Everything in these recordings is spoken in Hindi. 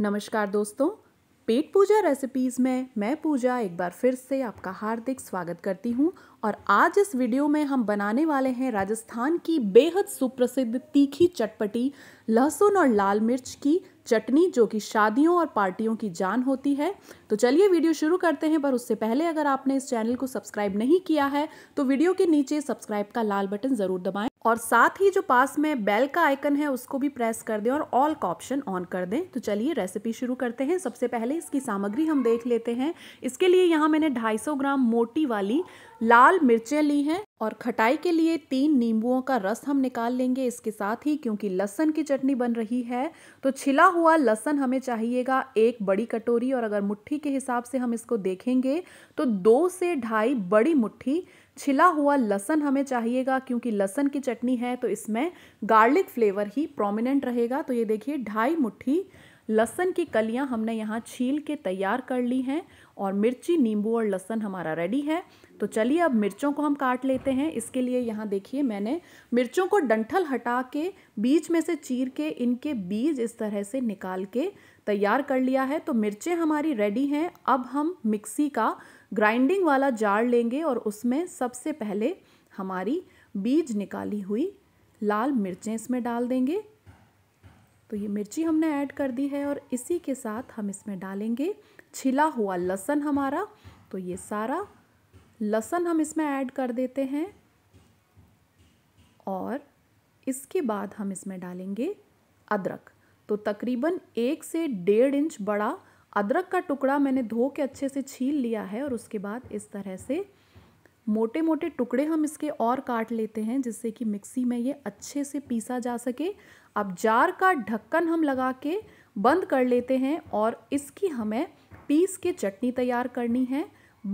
नमस्कार दोस्तों पेट पूजा रेसिपीज़ में मैं पूजा एक बार फिर से आपका हार्दिक स्वागत करती हूँ और आज इस वीडियो में हम बनाने वाले हैं राजस्थान की बेहद सुप्रसिद्ध तीखी चटपटी लहसुन और लाल मिर्च की चटनी जो कि शादियों और पार्टियों की जान होती है तो चलिए वीडियो शुरू करते हैं पर उससे पहले अगर आपने इस चैनल को सब्सक्राइब नहीं किया है तो वीडियो के नीचे सब्सक्राइब का लाल बटन ज़रूर दबाएँ और साथ ही जो पास में बेल का आइकन है उसको भी प्रेस कर दें और ऑल का ऑप्शन ऑन कर दें तो चलिए रेसिपी शुरू करते हैं सबसे पहले इसकी सामग्री हम देख लेते हैं इसके लिए यहाँ मैंने 250 ग्राम मोटी वाली लाल मिर्चें ली हैं और खटाई के लिए तीन नींबुओं का रस हम निकाल लेंगे इसके साथ ही क्योंकि लहसन की चटनी बन रही है तो छिला हुआ लहसन हमें चाहिएगा एक बड़ी कटोरी और अगर मुट्ठी के हिसाब से हम इसको देखेंगे तो दो से ढाई बड़ी मुट्ठी छिला हुआ लहसन हमें चाहिएगा क्योंकि लहसन की चटनी है तो इसमें गार्लिक फ्लेवर ही प्रोमिनेंट रहेगा तो ये देखिए ढाई मुट्ठी लहसन की कलियां हमने यहाँ छील के तैयार कर ली हैं और मिर्ची नींबू और लहसन हमारा रेडी है तो चलिए अब मिर्चों को हम काट लेते हैं इसके लिए यहाँ देखिए मैंने मिर्चों को डंठल हटा के बीच में से चीर के इनके बीज इस तरह से निकाल के तैयार कर लिया है तो मिर्चें हमारी रेडी हैं अब हम मिक्सी का ग्राइंडिंग वाला जार लेंगे और उसमें सबसे पहले हमारी बीज निकाली हुई लाल मिर्चें इसमें डाल देंगे तो ये मिर्ची हमने ऐड कर दी है और इसी के साथ हम इसमें डालेंगे छिला हुआ लहसन हमारा तो ये सारा लहसन हम इसमें ऐड कर देते हैं और इसके बाद हम इसमें डालेंगे अदरक तो तकरीबन एक से डेढ़ इंच बड़ा अदरक का टुकड़ा मैंने धो के अच्छे से छील लिया है और उसके बाद इस तरह से मोटे मोटे टुकड़े हम इसके और काट लेते हैं जिससे कि मिक्सी में ये अच्छे से पीसा जा सके अब जार का ढक्कन हम लगा के बंद कर लेते हैं और इसकी हमें पीस के चटनी तैयार करनी है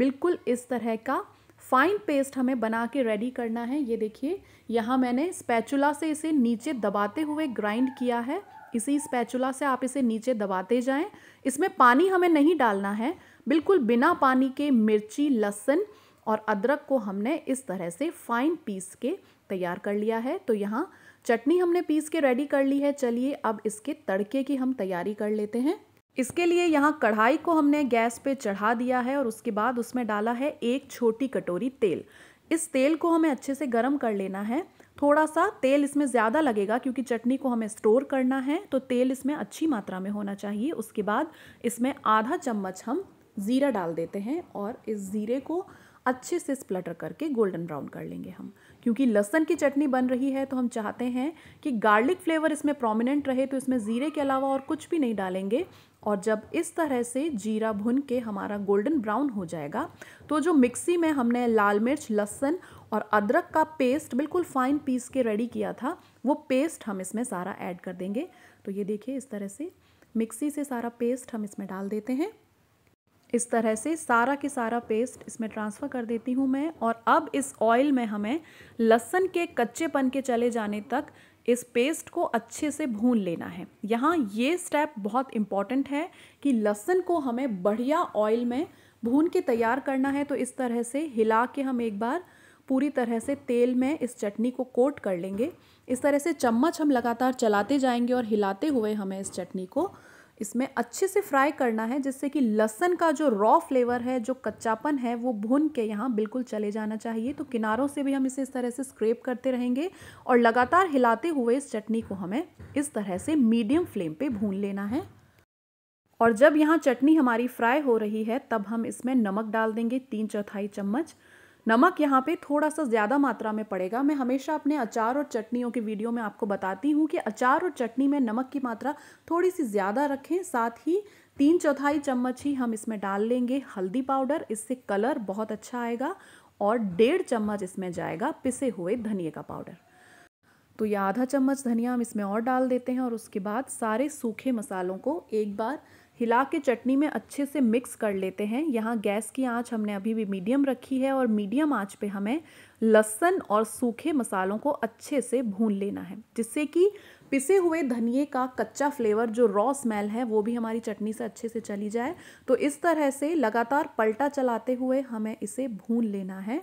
बिल्कुल इस तरह का फाइन पेस्ट हमें बना के रेडी करना है ये देखिए यहाँ मैंने स्पैचुला से इसे नीचे दबाते हुए ग्राइंड किया है इसी स्पैचुला से आप इसे नीचे दबाते जाएं इसमें पानी हमें नहीं डालना है बिल्कुल बिना पानी के मिर्ची लहसुन और अदरक को हमने इस तरह से फाइन पीस के तैयार कर लिया है तो यहाँ चटनी हमने पीस के रेडी कर ली है चलिए अब इसके तड़के की हम तैयारी कर लेते हैं इसके लिए यहाँ कढ़ाई को हमने गैस पे चढ़ा दिया है और उसके बाद उसमें डाला है एक छोटी कटोरी तेल इस तेल को हमें अच्छे से गर्म कर लेना है थोड़ा सा तेल इसमें ज़्यादा लगेगा क्योंकि चटनी को हमें स्टोर करना है तो तेल इसमें अच्छी मात्रा में होना चाहिए उसके बाद इसमें आधा चम्मच हम ज़ीरा डाल देते हैं और इस ज़ीरे को अच्छे से स्प्लटर करके गोल्डन ब्राउन कर लेंगे हम क्योंकि लहसन की चटनी बन रही है तो हम चाहते हैं कि गार्लिक फ्लेवर इसमें प्रोमिनेंट रहे तो इसमें ज़ीरे के अलावा और कुछ भी नहीं डालेंगे और जब इस तरह से जीरा भुन के हमारा गोल्डन ब्राउन हो जाएगा तो जो मिक्सी में हमने लाल मिर्च लहसन और अदरक का पेस्ट बिल्कुल फाइन पीस के रेडी किया था वो पेस्ट हम इसमें सारा ऐड कर देंगे तो ये देखिए इस तरह से मिक्सी से सारा पेस्ट हम इसमें डाल देते हैं इस तरह से सारा के सारा पेस्ट इसमें ट्रांसफ़र कर देती हूँ मैं और अब इस ऑयल में हमें लहसन के कच्चेपन के चले जाने तक इस पेस्ट को अच्छे से भून लेना है यहाँ ये स्टेप बहुत इम्पॉर्टेंट है कि लहसन को हमें बढ़िया ऑयल में भून के तैयार करना है तो इस तरह से हिला के हम एक बार पूरी तरह से तेल में इस चटनी को कोट कर लेंगे इस तरह से चम्मच हम लगातार चलाते जाएंगे और हिलाते हुए हमें इस चटनी को इसमें अच्छे से फ्राई करना है जिससे कि लहसन का जो रॉ फ्लेवर है जो कच्चापन है वो भुन के यहाँ बिल्कुल चले जाना चाहिए तो किनारों से भी हम इसे इस तरह से स्क्रेप करते रहेंगे और लगातार हिलाते हुए इस चटनी को हमें इस तरह से मीडियम फ्लेम पे भून लेना है और जब यहाँ चटनी हमारी फ्राई हो रही है तब हम इसमें नमक डाल देंगे तीन चौथाई चम्मच नमक यहाँ पे थोड़ा सा ज़्यादा मात्रा में पड़ेगा मैं हमेशा अपने अचार और चटनियों के वीडियो में आपको बताती हूँ कि अचार और चटनी में नमक की मात्रा थोड़ी सी ज़्यादा रखें साथ ही तीन चौथाई चम्मच ही हम इसमें डाल लेंगे हल्दी पाउडर इससे कलर बहुत अच्छा आएगा और डेढ़ चम्मच इसमें जाएगा पिसे हुए धनिए का पाउडर तो यह आधा चम्मच धनिया हम इसमें और डाल देते हैं और उसके बाद सारे सूखे मसालों को एक बार हिला के चटनी में अच्छे से मिक्स कर लेते हैं यहाँ गैस की आंच हमने अभी भी मीडियम रखी है और मीडियम आंच पे हमें लहसन और सूखे मसालों को अच्छे से भून लेना है जिससे कि पिसे हुए धनिए का कच्चा फ्लेवर जो रॉ स्मेल है वो भी हमारी चटनी से अच्छे से चली जाए तो इस तरह से लगातार पलटा चलाते हुए हमें इसे भून लेना है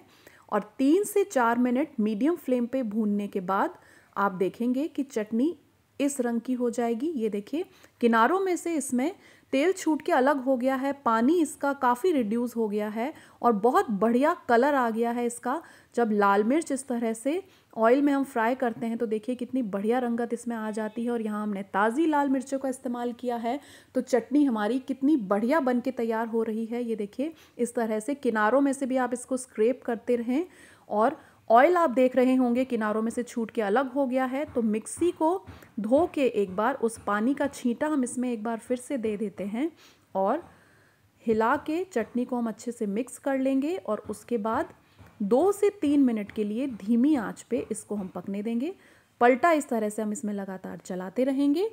और तीन से चार मिनट मीडियम फ्लेम पर भूनने के बाद आप देखेंगे कि चटनी इस रंग की हो जाएगी ये देखिए किनारों में से इसमें तेल छूट के अलग हो गया है पानी इसका काफ़ी रिड्यूस हो गया है और बहुत बढ़िया कलर आ गया है इसका जब लाल मिर्च इस तरह से ऑयल में हम फ्राई करते हैं तो देखिए कितनी बढ़िया रंगत इसमें आ जाती है और यहाँ हमने ताज़ी लाल मिर्चों का इस्तेमाल किया है तो चटनी हमारी कितनी बढ़िया बन के तैयार हो रही है ये देखिए इस तरह से किनारों में से भी आप इसको स्क्रेप करते रहें और ऑयल आप देख रहे होंगे किनारों में से छूट के अलग हो गया है तो मिक्सी को धो के एक बार उस पानी का छींटा हम इसमें एक बार फिर से दे देते हैं और हिला के चटनी को हम अच्छे से मिक्स कर लेंगे और उसके बाद दो से तीन मिनट के लिए धीमी आंच पे इसको हम पकने देंगे पलटा इस तरह से हम इसमें लगातार चलाते रहेंगे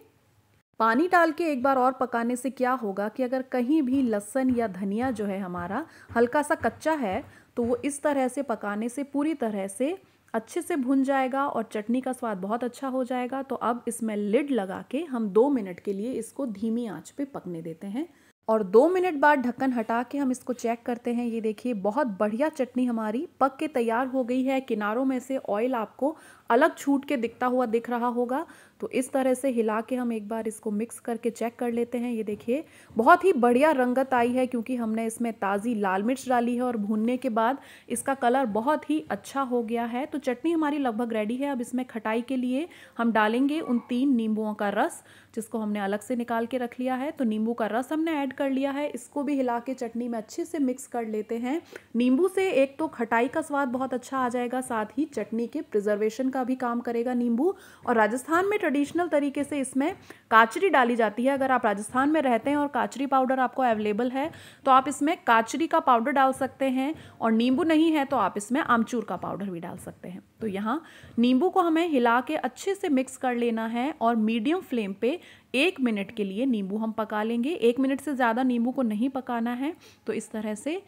पानी डाल के एक बार और पकाने से क्या होगा कि अगर कहीं भी लहसन या धनिया जो है हमारा हल्का सा कच्चा है तो वो इस तरह से पकाने से पूरी तरह से अच्छे से भुन जाएगा और चटनी का स्वाद बहुत अच्छा हो जाएगा तो अब इसमें लिड लगा के हम दो मिनट के लिए इसको धीमी आंच पे पकने देते हैं और दो मिनट बाद ढक्कन हटा के हम इसको चेक करते हैं ये देखिए बहुत बढ़िया चटनी हमारी पक के तैयार हो गई है किनारों में से ऑयल आपको अलग छूट के दिखता हुआ दिख रहा होगा तो इस तरह से हिला के हम एक बार इसको मिक्स करके चेक कर लेते हैं ये देखिए बहुत ही बढ़िया रंगत आई है क्योंकि हमने इसमें ताज़ी लाल मिर्च डाली है और भूनने के बाद इसका कलर बहुत ही अच्छा हो गया है तो चटनी हमारी लगभग रेडी है अब इसमें खटाई के लिए हम डालेंगे उन तीन नींबुओं का रस जिसको हमने अलग से निकाल के रख लिया है तो नींबू का रस हमने ऐड कर लिया है इसको भी हिला के चटनी में अच्छे से मिक्स कर लेते हैं नींबू से एक तो खटाई का स्वाद बहुत अच्छा आ जाएगा साथ ही चटनी के प्रिजर्वेशन का भी काम करेगा नींबू और राजस्थान में ट्रेडिशनल तरीके से इसमें काचरी डाली जाती है अगर आप राजस्थान में रहते हैं और काचरी पाउडर आपको अवेलेबल है तो आप इसमें काचरी का पाउडर डाल सकते हैं और नींबू नहीं है तो आप इसमें आमचूर का पाउडर भी डाल सकते हैं तो यहाँ नींबू को हमें हिला के अच्छे से मिक्स कर लेना है और मीडियम फ्लेम पे एक मिनट के लिए नींबू हम पका लेंगे एक मिनट से ज़्यादा नींबू को नहीं पकाना है तो इस तरह से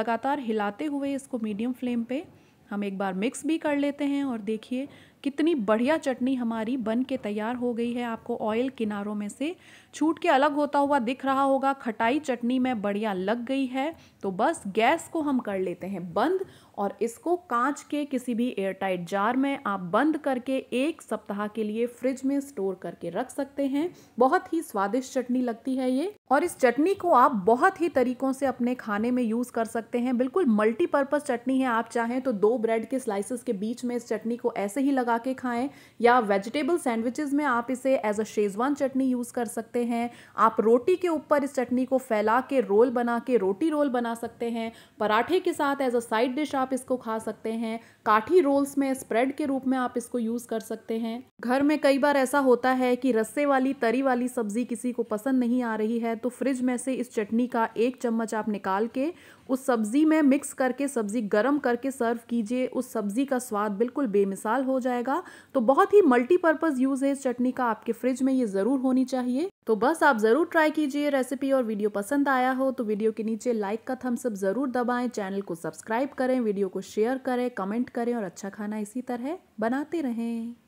लगातार हिलाते हुए इसको मीडियम फ्लेम पे हम एक बार मिक्स भी कर लेते हैं और देखिए कितनी बढ़िया चटनी हमारी बन के तैयार हो गई है आपको ऑयल किनारों में से छूट के अलग होता हुआ दिख रहा होगा खटाई चटनी में बढ़िया लग गई है तो बस गैस को हम कर लेते हैं बंद और इसको कांच के किसी भी एयरटाइट जार में आप बंद करके एक सप्ताह के लिए फ्रिज में स्टोर करके रख सकते हैं बहुत ही स्वादिष्ट चटनी लगती है ये और इस चटनी को आप बहुत ही तरीकों से अपने खाने में यूज़ कर सकते हैं बिल्कुल मल्टीपर्पज़ चटनी है आप चाहें तो दो ब्रेड के स्लाइसेस के बीच में इस चटनी को ऐसे ही लगा पका के खाएं या वेजिटेबल सैंडविचेस में आप इसे as a schezwan chutney use कर सकते हैं आप रोटी के ऊपर इस चटनी को फैला के रोल बना के रोटी रोल बना सकते हैं पराठे के साथ एज अ साइड डिश आप इसको खा सकते हैं काठी रोल्स में स्प्रेड के रूप में आप इसको यूज़ कर सकते हैं घर में कई बार ऐसा होता है कि रस्से वाली तरी वाली सब्ज़ी किसी को पसंद नहीं आ रही है तो फ्रिज में से इस चटनी का एक चम्मच आप निकाल के उस सब्ज़ी में मिक्स करके सब्ज़ी गर्म करके सर्व कीजिए उस सब्ज़ी का स्वाद बिल्कुल बेमिसाल हो जाएगा तो बहुत ही मल्टीपर्पज़ यूज़ है इस चटनी का आपके फ्रिज में ये ज़रूर होनी चाहिए तो बस आप ज़रूर ट्राई कीजिए रेसिपी और वीडियो पसंद आया हो तो वीडियो के नीचे लाइक का थम्सअप ज़रूर दबाएं चैनल को सब्सक्राइब करें वीडियो को शेयर करें कमेंट करें और अच्छा खाना इसी तरह बनाते रहें